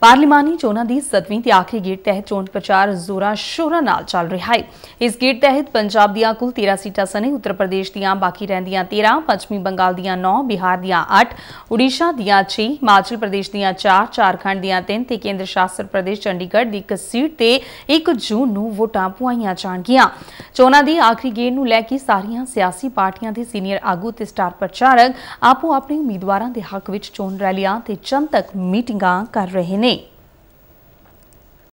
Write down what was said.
ਪਾਰਲੀਮਾਨੀ ਚੋਣਾਂ ਦੀ 7ਵੀਂ ਤੇ ਆਖਰੀ ਗੇੜ ਤਹਿਤ ਚੋਣ ਪ੍ਰਚਾਰ ਜ਼ੋਰਾਂ ਸ਼ੋਰਾਂ ਨਾਲ ਚੱਲ ਰਿਹਾ ਹੈ ਇਸ ਗੇੜ ਤਹਿਤ ਪੰਜਾਬ ਦੀਆਂ ਕੁੱਲ 13 ਸੀਟਾਂ ਸਨੇ ਉੱਤਰ ਪ੍ਰਦੇਸ਼ ਦੀਆਂ ਬਾਕੀ ਰਹਿੰਦੀਆਂ 13 ਪੱਛਮੀ ਬੰਗਾਲ ਦੀਆਂ 9 ਬਿਹਾਰ ਦੀਆਂ 8 ਉੜੀਸਾ ਦੀਆਂ 6 ਹਿਮਾਚਲ ਪ੍ਰਦੇਸ਼ ਦੀਆਂ 4 ਝਾਰਖੰਡ ਦੀਆਂ 3 ਤੇ ਕੇਂਦਰ ਸ਼ਾਸਤਰ ਪ੍ਰਦੇਸ਼ ਚੰਡੀਗੜ੍ਹ ਦੀ ਇੱਕ ਸੀਟ ਤੇ 1 ਜੂਨ ਨੂੰ ਵੋਟਾਂ ਪੁਆਈਆਂ ਜਾਣਗੀਆਂ ਚੋਣਾਂ ਦੀ ਆਖਰੀ ਗੇੜ ਨੂੰ ਲੈ ਕੇ ਸਾਰੀਆਂ ਸਿਆਸੀ ਪਾਰਟੀਆਂ ਦੇ ਸੀਨੀਅਰ ਆਗੂ ਤੇ ਸਟਾਰ ਪ੍ਰਚਾਰਕ ਆਪੋ ਆਪਣੇ ਉਮੀਦਵਾਰਾਂ ਦੇ ਹੱਕ ਵਿੱਚ ਚੋਣ ਰੈਲੀਆਂ ਤੇ ਜਨਤਕ ਮੀਟਿੰਗਾਂ ਕਰ ਰਹੇ ਨੇ